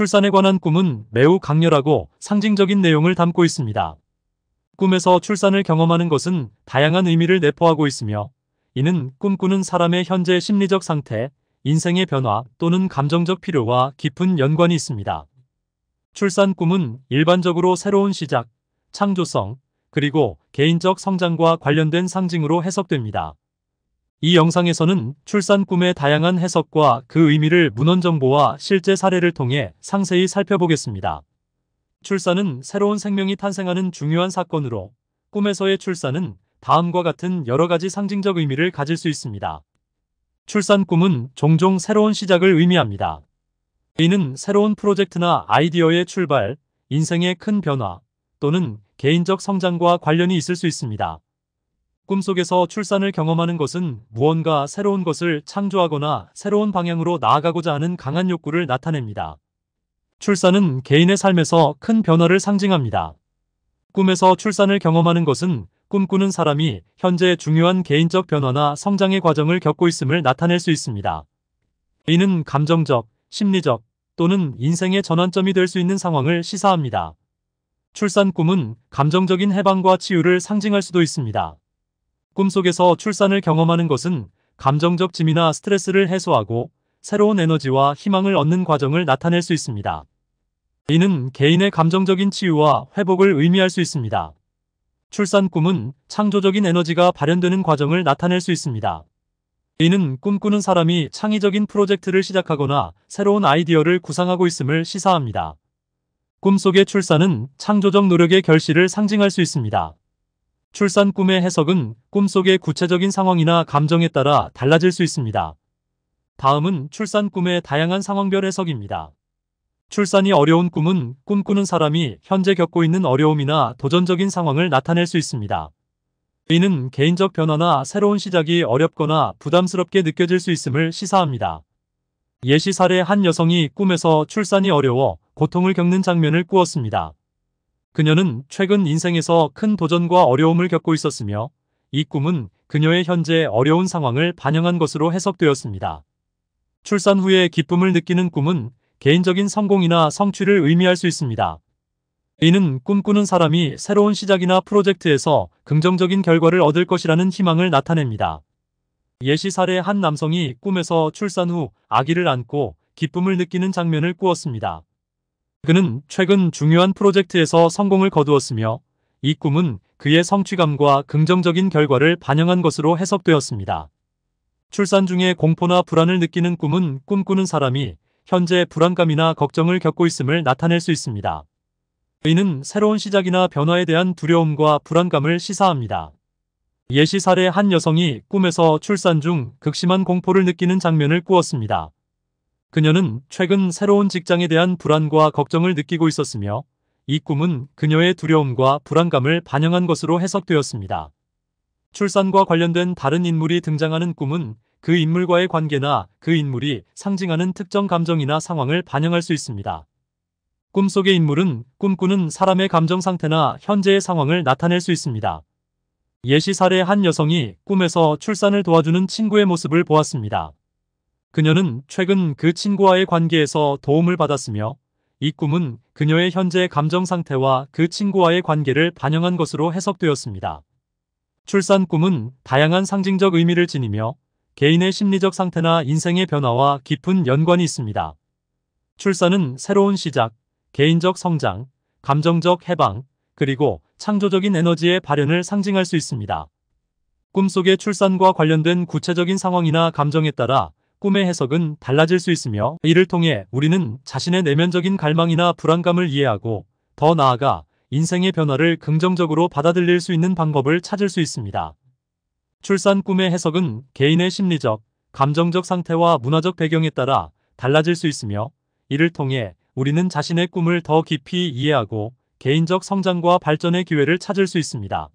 출산에 관한 꿈은 매우 강렬하고 상징적인 내용을 담고 있습니다. 꿈에서 출산을 경험하는 것은 다양한 의미를 내포하고 있으며 이는 꿈꾸는 사람의 현재 심리적 상태, 인생의 변화 또는 감정적 필요와 깊은 연관이 있습니다. 출산 꿈은 일반적으로 새로운 시작, 창조성, 그리고 개인적 성장과 관련된 상징으로 해석됩니다. 이 영상에서는 출산 꿈의 다양한 해석과 그 의미를 문헌 정보와 실제 사례를 통해 상세히 살펴보겠습니다. 출산은 새로운 생명이 탄생하는 중요한 사건으로 꿈에서의 출산은 다음과 같은 여러 가지 상징적 의미를 가질 수 있습니다. 출산 꿈은 종종 새로운 시작을 의미합니다. 이는 새로운 프로젝트나 아이디어의 출발, 인생의 큰 변화 또는 개인적 성장과 관련이 있을 수 있습니다. 꿈속에서 출산을 경험하는 것은 무언가 새로운 것을 창조하거나 새로운 방향으로 나아가고자 하는 강한 욕구를 나타냅니다. 출산은 개인의 삶에서 큰 변화를 상징합니다. 꿈에서 출산을 경험하는 것은 꿈꾸는 사람이 현재 중요한 개인적 변화나 성장의 과정을 겪고 있음을 나타낼 수 있습니다. 이는 감정적, 심리적 또는 인생의 전환점이 될 수 있는 상황을 시사합니다. 출산 꿈은 감정적인 해방과 치유를 상징할 수도 있습니다. 꿈속에서 출산을 경험하는 것은 감정적 짐이나 스트레스를 해소하고 새로운 에너지와 희망을 얻는 과정을 나타낼 수 있습니다. 이는 개인의 감정적인 치유와 회복을 의미할 수 있습니다. 출산 꿈은 창조적인 에너지가 발현되는 과정을 나타낼 수 있습니다. 이는 꿈꾸는 사람이 창의적인 프로젝트를 시작하거나 새로운 아이디어를 구상하고 있음을 시사합니다. 꿈속의 출산은 창조적 노력의 결실을 상징할 수 있습니다. 출산 꿈의 해석은 꿈속의 구체적인 상황이나 감정에 따라 달라질 수 있습니다. 다음은 출산 꿈의 다양한 상황별 해석입니다. 출산이 어려운 꿈은 꿈꾸는 사람이 현재 겪고 있는 어려움이나 도전적인 상황을 나타낼 수 있습니다. 이는 개인적 변화나 새로운 시작이 어렵거나 부담스럽게 느껴질 수 있음을 시사합니다. 예시 사례 한 여성이 꿈에서 출산이 어려워 고통을 겪는 장면을 꾸었습니다. 그녀는 최근 인생에서 큰 도전과 어려움을 겪고 있었으며 이 꿈은 그녀의 현재 어려운 상황을 반영한 것으로 해석되었습니다. 출산 후에 기쁨을 느끼는 꿈은 개인적인 성공이나 성취를 의미할 수 있습니다. 이는 꿈꾸는 사람이 새로운 시작이나 프로젝트에서 긍정적인 결과를 얻을 것이라는 희망을 나타냅니다. 예시 사례 한 남성이 꿈에서 출산 후 아기를 안고 기쁨을 느끼는 장면을 꾸었습니다. 그는 최근 중요한 프로젝트에서 성공을 거두었으며 이 꿈은 그의 성취감과 긍정적인 결과를 반영한 것으로 해석되었습니다. 출산 중에 공포나 불안을 느끼는 꿈은 꿈꾸는 사람이 현재 불안감이나 걱정을 겪고 있음을 나타낼 수 있습니다. 이는 새로운 시작이나 변화에 대한 두려움과 불안감을 시사합니다. 예시 사례 한 여성이 꿈에서 출산 중 극심한 공포를 느끼는 장면을 꾸었습니다. 그녀는 최근 새로운 직장에 대한 불안과 걱정을 느끼고 있었으며 이 꿈은 그녀의 두려움과 불안감을 반영한 것으로 해석되었습니다. 출산과 관련된 다른 인물이 등장하는 꿈은 그 인물과의 관계나 그 인물이 상징하는 특정 감정이나 상황을 반영할 수 있습니다. 꿈속의 인물은 꿈꾸는 사람의 감정 상태나 현재의 상황을 나타낼 수 있습니다. 예시 사례 한 여성이 꿈에서 출산을 도와주는 친구의 모습을 보았습니다. 그녀는 최근 그 친구와의 관계에서 도움을 받았으며 이 꿈은 그녀의 현재 감정 상태와 그 친구와의 관계를 반영한 것으로 해석되었습니다. 출산 꿈은 다양한 상징적 의미를 지니며 개인의 심리적 상태나 인생의 변화와 깊은 연관이 있습니다. 출산은 새로운 시작, 개인적 성장, 감정적 해방, 그리고 창조적인 에너지의 발현을 상징할 수 있습니다. 꿈속의 출산과 관련된 구체적인 상황이나 감정에 따라 꿈의 해석은 달라질 수 있으며 이를 통해 우리는 자신의 내면적인 갈망이나 불안감을 이해하고 더 나아가 인생의 변화를 긍정적으로 받아들일 수 있는 방법을 찾을 수 있습니다. 출산 꿈의 해석은 개인의 심리적, 감정적 상태와 문화적 배경에 따라 달라질 수 있으며 이를 통해 우리는 자신의 꿈을 더 깊이 이해하고 개인적 성장과 발전의 기회를 찾을 수 있습니다.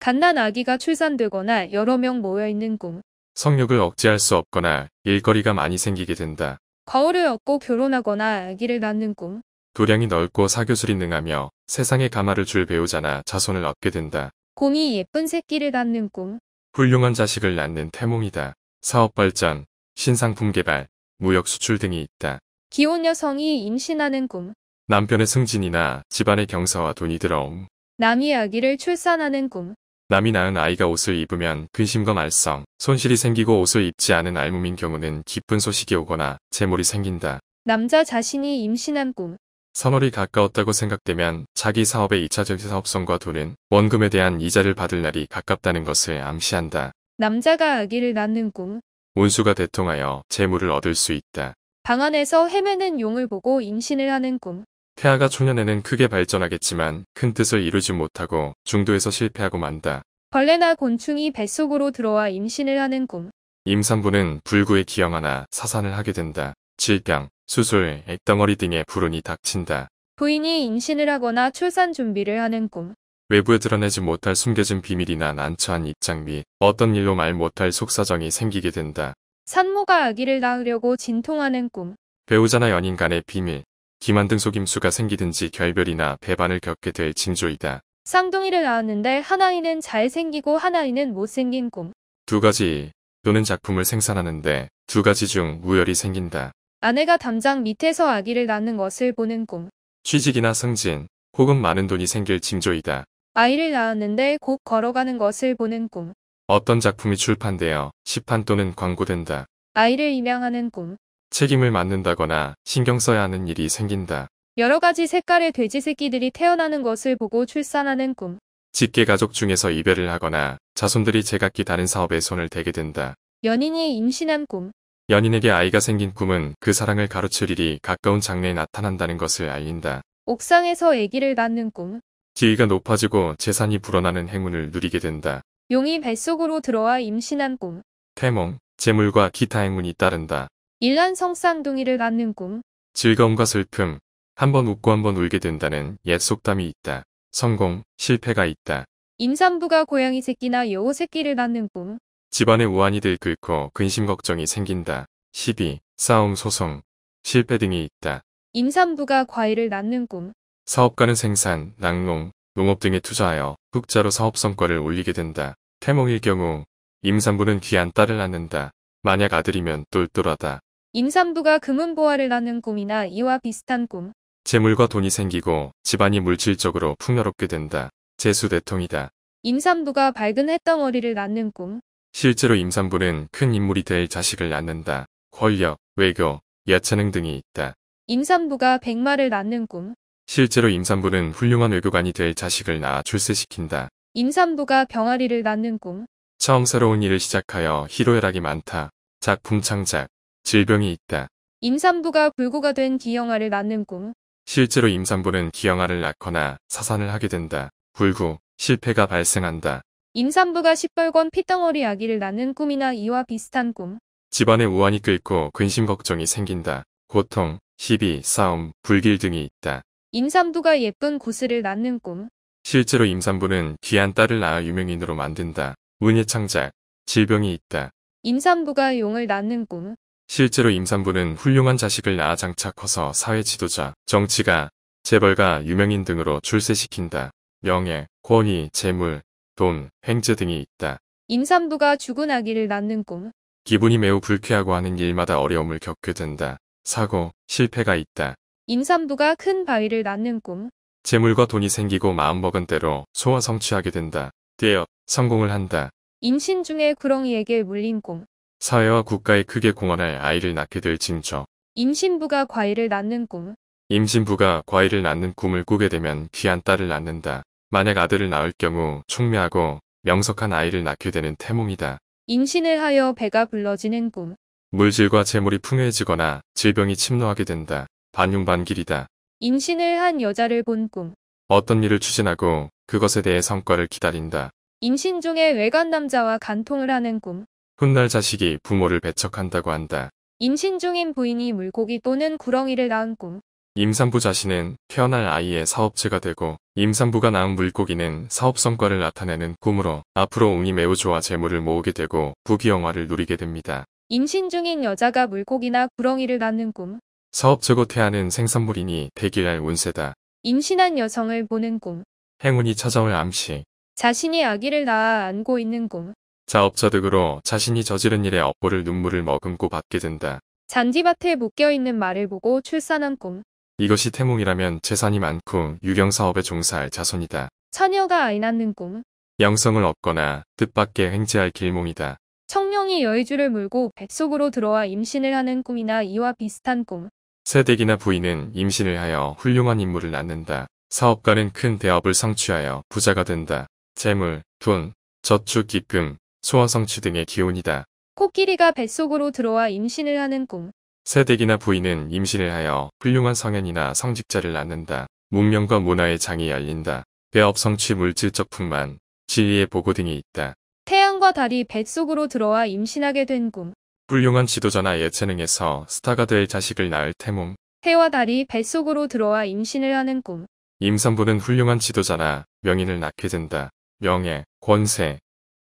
갓난 아기가 출산되거나 여러 명 모여있는 꿈 성욕을 억제할 수 없거나 일거리가 많이 생기게 된다. 거울을 얻고 결혼하거나 아기를 낳는 꿈. 도량이 넓고 사교술이 능하며 세상의 가마를 줄 배우자나 자손을 얻게 된다. 곰이 예쁜 새끼를 낳는 꿈. 훌륭한 자식을 낳는 태몽이다. 사업 발전, 신상품 개발, 무역 수출 등이 있다. 기혼 여성이 임신하는 꿈. 남편의 승진이나 집안의 경사와 돈이 들어옴. 남이 아기를 출산하는 꿈. 남이 낳은 아이가 옷을 입으면 근심과 말썽, 손실이 생기고 옷을 입지 않은 알몸인 경우는 기쁜 소식이 오거나 재물이 생긴다. 남자 자신이 임신한 꿈. 선월이 가까웠다고 생각되면 자기 사업의 2차적 사업성과 돈은 원금에 대한 이자를 받을 날이 가깝다는 것을 암시한다. 남자가 아기를 낳는 꿈. 운수가 대통하여 재물을 얻을 수 있다. 방 안에서 헤매는 용을 보고 임신을 하는 꿈. 태아가 초년에는 크게 발전하겠지만 큰 뜻을 이루지 못하고 중도에서 실패하고 만다. 벌레나 곤충이 뱃속으로 들어와 임신을 하는 꿈. 임산부는 불구의 기염하나 사산을 하게 된다. 질병, 수술, 액덩어리 등의 불운이 닥친다. 부인이 임신을 하거나 출산 준비를 하는 꿈. 외부에 드러내지 못할 숨겨진 비밀이나 난처한 입장 및 어떤 일로 말 못할 속사정이 생기게 된다. 산모가 아기를 낳으려고 진통하는 꿈. 배우자나 연인 간의 비밀, 기만등속 임수가 생기든지 결별이나 배반을 겪게 될 징조이다. 쌍둥이를 낳았는데 하나이는 잘생기고 하나이는 못생긴 꿈. 두 가지 또는 작품을 생산하는데 두 가지 중 우열이 생긴다. 아내가 담장 밑에서 아기를 낳는 것을 보는 꿈. 취직이나 승진 혹은 많은 돈이 생길 징조이다. 아이를 낳았는데 곧 걸어가는 것을 보는 꿈. 어떤 작품이 출판되어 시판 또는 광고된다. 아이를 임양하는 꿈. 책임을 맡는다거나 신경 써야 하는 일이 생긴다. 여러 가지 색깔의 돼지 새끼들이 태어나는 것을 보고 출산하는 꿈. 직계 가족 중에서 이별을 하거나 자손들이 제각기 다른 사업에 손을 대게 된다. 연인이 임신한 꿈. 연인에게 아이가 생긴 꿈은 그 사랑을 가로칠 일이 가까운 장래에 나타난다는 것을 알린다. 옥상에서 아기를 낳는 꿈. 지위가 높아지고 재산이 불어나는 행운을 누리게 된다. 용이 뱃속으로 들어와 임신한 꿈. 태몽, 재물과 기타 행운이 따른다. 일란 성쌍둥이를 낳는 꿈. 즐거움과 슬픔, 한 번 웃고 한 번 울게 된다는 옛 속담이 있다. 성공, 실패가 있다. 임산부가 고양이 새끼나 여우 새끼를 낳는 꿈. 집안의 우환이 들끓고 근심 걱정이 생긴다. 시비, 싸움, 소송, 실패 등이 있다. 임산부가 과일을 낳는 꿈. 사업가는 생산, 낙농, 농업 등에 투자하여 흑자로 사업 성과를 올리게 된다. 태몽일 경우 임산부는 귀한 딸을 낳는다. 만약 아들이면 똘똘하다. 임산부가 금은보화를 하는 꿈이나 이와 비슷한 꿈. 재물과 돈이 생기고 집안이 물질적으로 풍요롭게 된다. 재수대통이다. 임산부가 밝은 햇덩어리를 낳는 꿈. 실제로 임산부는 큰 인물이 될 자식을 낳는다. 권력, 외교, 야채능 등이 있다. 임산부가 백마를 낳는 꿈. 실제로 임산부는 훌륭한 외교관이 될 자식을 낳아 출세시킨다. 임산부가 병아리를 낳는 꿈. 처음 새로운 일을 시작하여 희로애락이 많다. 작품 창작, 질병이 있다. 임산부가 불구가된 기형아를 낳는 꿈. 실제로 임산부는 기형아를 낳거나 사산을 하게 된다. 불구, 실패가 발생한다. 임산부가 시뻘건 피덩어리 아기를 낳는 꿈이나 이와 비슷한 꿈. 집안에 우환이 끓고 근심 걱정이 생긴다. 고통, 시비, 싸움, 불길 등이 있다. 임산부가 예쁜 구슬을 낳는 꿈. 실제로 임산부는 귀한 딸을 낳아 유명인으로 만든다. 문예 창작, 질병이 있다. 임산부가 용을 낳는 꿈. 실제로 임산부는 훌륭한 자식을 낳아 장차 커서 사회 지도자, 정치가, 재벌가, 유명인 등으로 출세시킨다. 명예, 권위, 재물, 돈, 횡재 등이 있다. 임산부가 죽은 아기를 낳는 꿈. 기분이 매우 불쾌하고 하는 일마다 어려움을 겪게 된다. 사고, 실패가 있다. 임산부가 큰 바위를 낳는 꿈. 재물과 돈이 생기고 마음먹은 대로 소화 성취하게 된다. 뛰어 성공을 한다. 임신 중에 구렁이에게 물린 꿈. 사회와 국가에 크게 공헌할 아이를 낳게 될 징조. 임신부가 과일을 낳는 꿈. 임신부가 과일을 낳는 꿈을 꾸게 되면 귀한 딸을 낳는다. 만약 아들을 낳을 경우 총매하고 명석한 아이를 낳게 되는 태몽이다. 임신을 하여 배가 불러지는 꿈. 물질과 재물이 풍요해지거나 질병이 침노하게 된다. 반윤반길이다. 임신을 한 여자를 본 꿈. 어떤 일을 추진하고 그것에 대해 성과를 기다린다. 임신 중에 외간 남자와 간통을 하는 꿈. 훗날 자식이 부모를 배척한다고 한다. 임신 중인 부인이 물고기 또는 구렁이를 낳은 꿈. 임산부 자신은 태어날 아이의 사업체가 되고 임산부가 낳은 물고기는 사업 성과를 나타내는 꿈으로 앞으로 운이 매우 좋아 재물을 모으게 되고 부귀영화를 누리게 됩니다. 임신 중인 여자가 물고기나 구렁이를 낳는 꿈. 사업체고 태아는 생산물이니 대기할 운세다. 임신한 여성을 보는 꿈. 행운이 찾아올 암시. 자신이 아기를 낳아 안고 있는 꿈. 자업자득으로 자신이 저지른 일의 업보를 눈물을 머금고 받게 된다. 잔디밭에 묶여있는 말을 보고 출산한 꿈. 이것이 태몽이라면 재산이 많고 유경사업에 종사할 자손이다. 처녀가 아이 낳는 꿈. 영성을 얻거나 뜻밖의 횡재할 길몽이다. 청룡이 여의주를 물고 뱃속으로 들어와 임신을 하는 꿈이나 이와 비슷한 꿈. 세댁이나 부인은 임신을 하여 훌륭한 인물을 낳는다. 사업가는 큰 대업을 성취하여 부자가 된다. 재물, 돈, 저축, 기금, 소화성취 등의 기운이다. 코끼리가 뱃속으로 들어와 임신을 하는 꿈. 새댁이나 부인은 임신을 하여 훌륭한 성현이나 성직자를 낳는다. 문명과 문화의 장이 열린다. 배업 성취 물질적 품만지리의 보고 등이 있다. 태양과 달이 뱃속으로 들어와 임신하게 된 꿈. 훌륭한 지도자나 예체능에서 스타가 될 자식을 낳을 태몽. 해와 달이 뱃속으로 들어와 임신을 하는 꿈. 임산부는 훌륭한 지도자나 명인을 낳게 된다. 명예, 권세,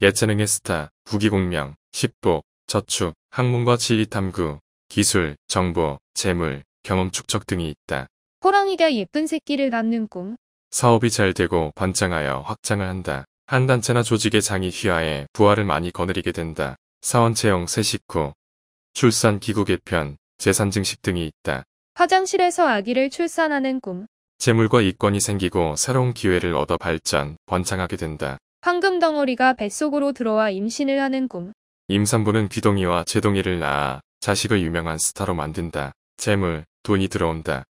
예체능의 스타, 부기공명, 식보 저축, 학문과 지리탐구, 기술, 정보, 재물, 경험 축적 등이 있다. 호랑이가 예쁜 새끼를 낳는 꿈. 사업이 잘 되고 번창하여 확장을 한다. 한 단체나 조직의 장이 휘하에 부활을 많이 거느리게 된다. 사원 채용 새 식구, 출산 기구 개편, 재산 증식 등이 있다. 화장실에서 아기를 출산하는 꿈. 재물과 이권이 생기고 새로운 기회를 얻어 발전, 번창하게 된다. 황금 덩어리가 뱃속으로 들어와 임신을 하는 꿈. 임산부는 귀동이와 제동이를 낳아 자식을 유명한 스타로 만든다. 재물, 돈이 들어온다.